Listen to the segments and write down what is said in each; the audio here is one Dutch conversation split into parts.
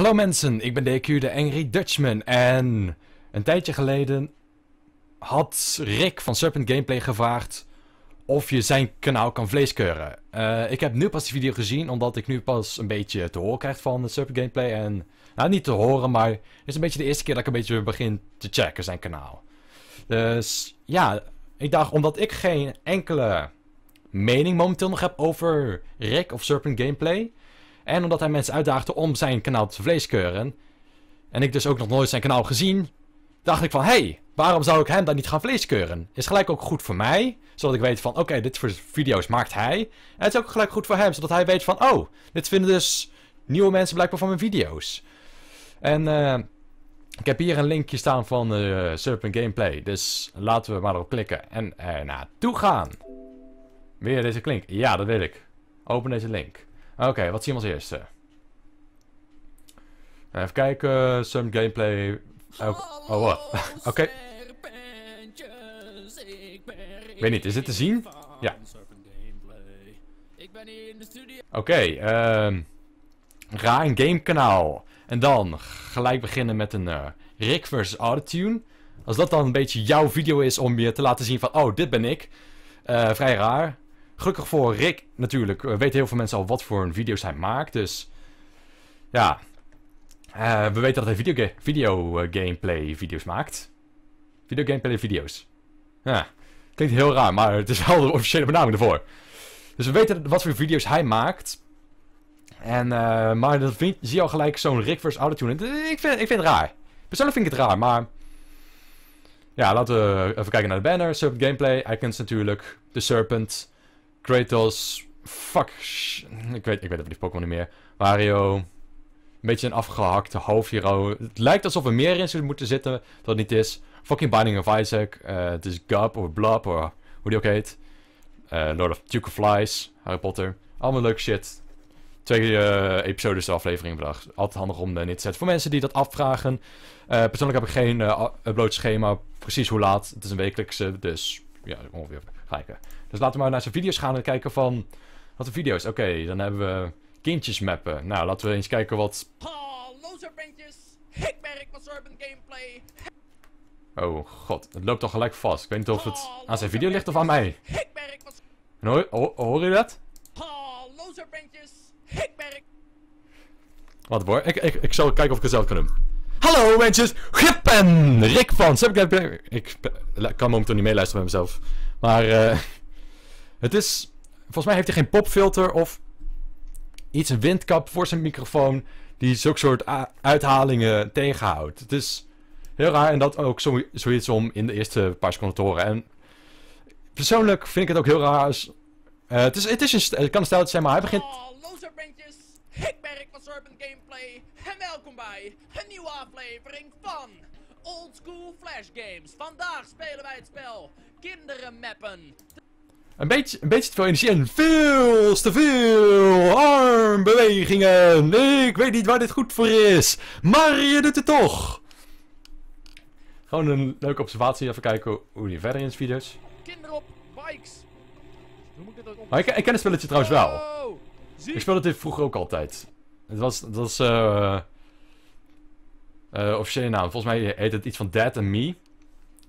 Hallo mensen, ik ben DQ, de Angry Dutchman. En een tijdje geleden had Rick van Serpent Gameplay gevraagd of je zijn kanaal kan vleeskeuren. Eh, ik heb nu pas die video gezien, omdat ik nu pas een beetje te horen krijg van de Serpent Gameplay. En, nou niet te horen, maar het is een beetje de eerste keer dat ik een beetje begin te checken zijn kanaal. Dus ja, ik dacht omdat ik geen enkele mening momenteel nog heb over Rick of Serpent Gameplay en omdat hij mensen uitdaagde om zijn kanaal te vleeskeuren. En ik dus ook nog nooit zijn kanaal gezien. Dacht ik van, hé, hey, waarom zou ik hem dan niet gaan vleeskeuren? Is gelijk ook goed voor mij. Zodat ik weet van, oké, dit voor video's maakt hij. En het is ook gelijk goed voor hem. Zodat hij weet van, oh, dit vinden dus nieuwe mensen blijkbaar van mijn video's. En eh, ik heb hier een linkje staan van uh, Serpent Gameplay. Dus laten we maar erop klikken en er naartoe gaan. Weer deze klink. Ja, dat weet ik. Open deze link. Oké, wat zien we als eerste? Nou, even kijken, some gameplay. Oh, wat? Oké. Ik weet niet, is dit te zien? Ja. Oké, ehm um, ga een gamekanaal. En dan gelijk beginnen met een uh, Rick vs. Autotune. Als dat dan een beetje jouw video is om je te laten zien van... Oh, dit ben ik. Uh, vrij raar. Gelukkig voor Rick natuurlijk eh, weten heel veel mensen al wat voor een video's hij maakt. Dus ja, eh, we weten dat hij video, video eh, gameplay video's maakt. Video gameplay video's. klinkt heel raar, maar het is wel de officiële benaming ervoor. Dus we weten wat voor video's hij maakt. En, uh, maar dat zie je al gelijk zo'n Rick vs. Autotune. Ik vind, ik vind het raar. Persoonlijk vind ik het raar, maar... Ja, laten we even kijken naar de banner. Serpent gameplay, icons natuurlijk. De Serpent. Kratos. Fuck. Ik weet, ik weet even die Pokémon niet meer. Mario. Een beetje een afgehakte hoofdhero. Het lijkt alsof er meer in zullen moeten zitten. Dat het niet is. Fucking Binding of Isaac. Uh, het is Gub of Blob Of hoe die ook heet. Eh, Lord of Duke of Flies. Harry Potter. Allemaal leuke shit. Twee eh, episodes de aflevering vandaag. Altijd handig om neer te zetten. Voor mensen die dat afvragen. persoonlijk heb ik geen upload schema. Precies hoe laat. Het is een wekelijkse. Dus ja, ongeveer. Dus laten we maar naar zijn video's gaan en kijken van... Wat de video's? Oké, dan hebben we kindjes mappen. Nou, laten we eens kijken wat... Gameplay. Oh god, het loopt al gelijk vast. Ik weet niet of het aan zijn video ligt of aan mij. Hoor, je dat? Wat hoor, ik, ik, ik zal kijken of ik het zelf kan doen. Hallo mensen, Gippen! Rick van Ik kan momenteel niet meeluisteren bij mezelf. Maar uh, het is. Volgens mij heeft hij geen popfilter of iets, een windkap voor zijn microfoon. die zulke soort uithalingen tegenhoudt. Het is heel raar en dat ook zo, zoiets om in de eerste paar seconden te horen. En persoonlijk vind ik het ook heel raar. Eh, het, is, het, is een, het kan een stout zijn, maar hij begint. Oh, ik ben Rick van Serpent Gameplay en welkom bij een nieuwe aflevering van Oldschool School Flash Games. Vandaag spelen wij het spel Kinderen Mappen. Een beetje, een beetje te veel energie en veel te veel armbewegingen. Ik weet niet waar dit goed voor is, maar je doet het toch. Gewoon een leuke observatie. Even kijken hoe die verder in zijn video's. Kinderen op bikes. Hoe moet ik dit ik, ik, ken het spelletje trouwens wel. Oh, ik speelde dit vroeger ook altijd. Het was, dat was uh, uh, officiële naam. Volgens mij heet het iets van Dead and Me.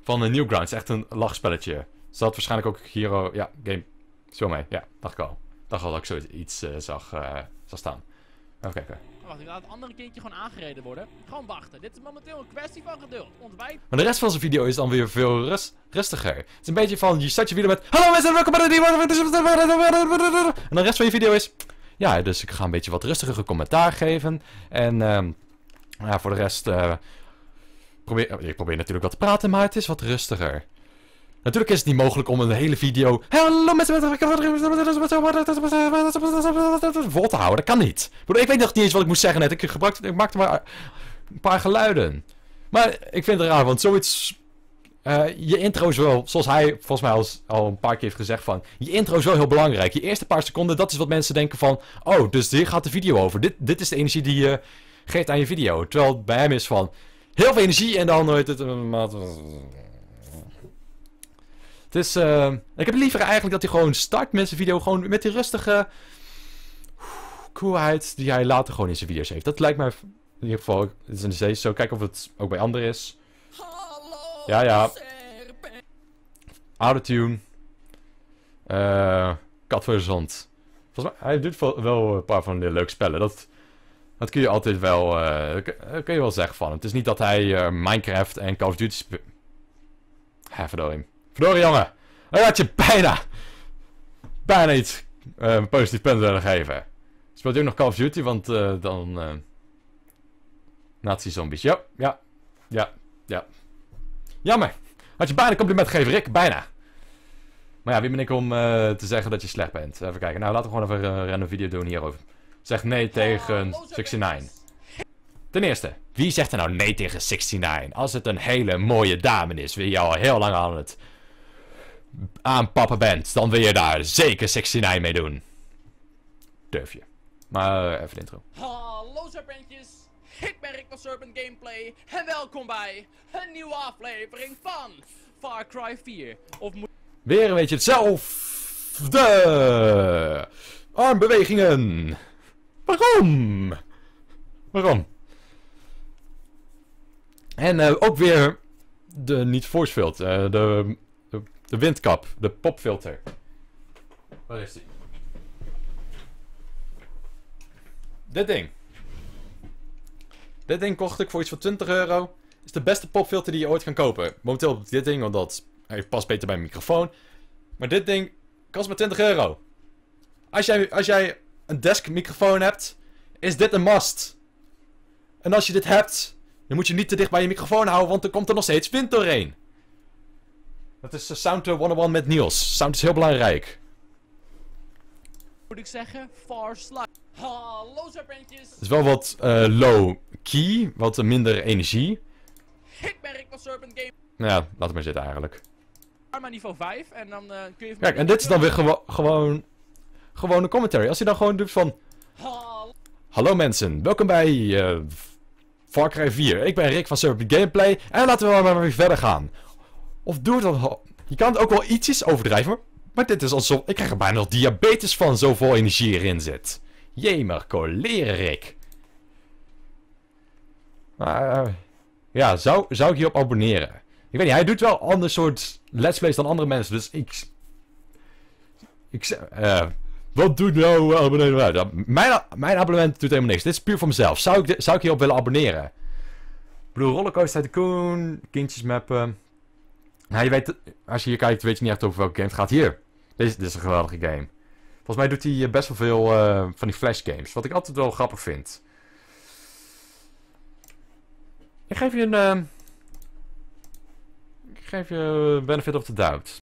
Van uh, Newgrounds. Echt een lachspelletje. Zat waarschijnlijk ook Hero... Ja, game. Zo mee. Ja, dacht ik al. Dacht al dat ik zoiets uh, zag, staan. Even kijken. Wacht, ik laat het andere kindje gewoon aangereden worden. Gewoon wachten. Dit is momenteel een kwestie van geduld. Ontwijk. Maar de rest van zijn video is dan weer veel rust, rustiger. Het is een beetje van, je start je video met... Hallo mensen, welkom bij de... En de rest van je video is... Ja, dus ik ga een beetje wat rustiger commentaar geven. En... Ja, voor de rest... Eh, probeer, ik probeer natuurlijk wat te praten, maar het is wat rustiger. Natuurlijk is het niet mogelijk om een hele video... Hallo mensen... Vol te houden, dat kan niet. Ik weet nog niet eens wat ik moest zeggen net. Ik, gebruikte, ik maakte maar een paar geluiden. Maar ik vind het raar, want zoiets... Eh, je intro is wel, zoals hij volgens mij al, al, een paar keer heeft gezegd van... Je intro is wel heel belangrijk. Je eerste paar seconden, dat is wat mensen denken van... Oh, dus hier gaat de video over. Dit, dit is de energie die je geeft aan je video. Terwijl het bij hem is van heel veel energie en dan nooit het. Eh, het is. Eh, ik heb liever eigenlijk dat hij gewoon start met zijn video. Gewoon met die rustige. coolheid die hij later gewoon in zijn video's heeft. Dat lijkt mij. In ieder geval. Het is zo. Kijken of het ook bij anderen is. Ja, ja. Autotune. Eh. Kat voor de zand. Volgens mij, hij doet wel een paar van de leuke spellen. Dat dat kun je altijd wel, uh, kun je wel zeggen van. Het is niet dat hij eh, Minecraft en Call of Duty speelt. Hé, verdorie. Verdorie, jongen. Hij had je bijna, bijna iets uh, positief punt willen geven. Speelt u ook nog Call of Duty, want dan... Nazi-zombies. Ja, ja, ja, ja. Jammer. Had je bijna een compliment gegeven, Rick. Bijna. Maar ja, wie ben ik om te zeggen dat je slecht bent? Even kijken. Nou, laten we gewoon even een random video doen hierover. Zegt nee tegen 69. Ten eerste, wie zegt er nou nee tegen 69? Als het een hele mooie dame is, wie je al heel lang aan het aanpappen bent, dan wil je daar zeker 69 mee doen. Durf je. Maar eh, even de intro. Hallo serpentjes, ik ben Rick van Serpent Gameplay en welkom bij een nieuwe aflevering van Far Cry 4. Of Weer een beetje hetzelfde. Armbewegingen. Waarom? Waarom? En eh, ook weer de niet force field, eh, de, de, windkap, de popfilter. Waar is die? Dit ding. Dit ding kocht ik voor iets van 20 euro. Is de beste popfilter die je ooit kan kopen. Momenteel dit ding, want dat hij past beter bij mijn microfoon. Maar dit ding kost maar 20 euro. Als jij, als jij een deskmicrofoon hebt, is dit een must. En als je dit hebt, dan moet je niet te dicht bij je microfoon houden, want er komt er nog steeds wind doorheen. Dat is de Sound 101 met Niels. Sound is heel belangrijk. Moet ik zeggen, far slide. Hallo serpentjes. Het is wel wat eh, low key, wat minder energie. Ik Serpent Game. Nou ja, laat het maar zitten eigenlijk. Maar niveau 5 en dan eh, kun je... Kijk, en dit is dan weer gewoon gewone commentary. Als je dan gewoon doet van... Hallo mensen, welkom bij uh, Far Cry 4. Ik ben Rick van Serpent Gameplay en laten we maar weer verder gaan. Of doe het dan... Je kan het ook wel ietsjes overdrijven, maar dit is alsof... Ik krijg er bijna nog diabetes van zoveel energie erin zit. Jemer, coleren Rick. Maar... Eh, ja, zou, zou ik hierop abonneren? Ik weet niet, hij doet wel ander soort let's plays dan andere mensen, dus ik... Ik... eh wat doet nou abonneren? Mijn, mijn abonnement doet helemaal niks. Dit is puur voor mezelf. Zou ik, zou ik hierop willen abonneren? Ik bedoel, Rollercoaster Tycoon, kindjes mappen. Nou, je weet, als je hier kijkt, weet je niet echt over welke game het gaat. Hier, dit is, een geweldige game. Volgens mij doet hij eh, best wel veel eh, van die flash games. Wat ik altijd wel grappig vind. Ik geef je een... Eh, ik geef je benefit of the doubt.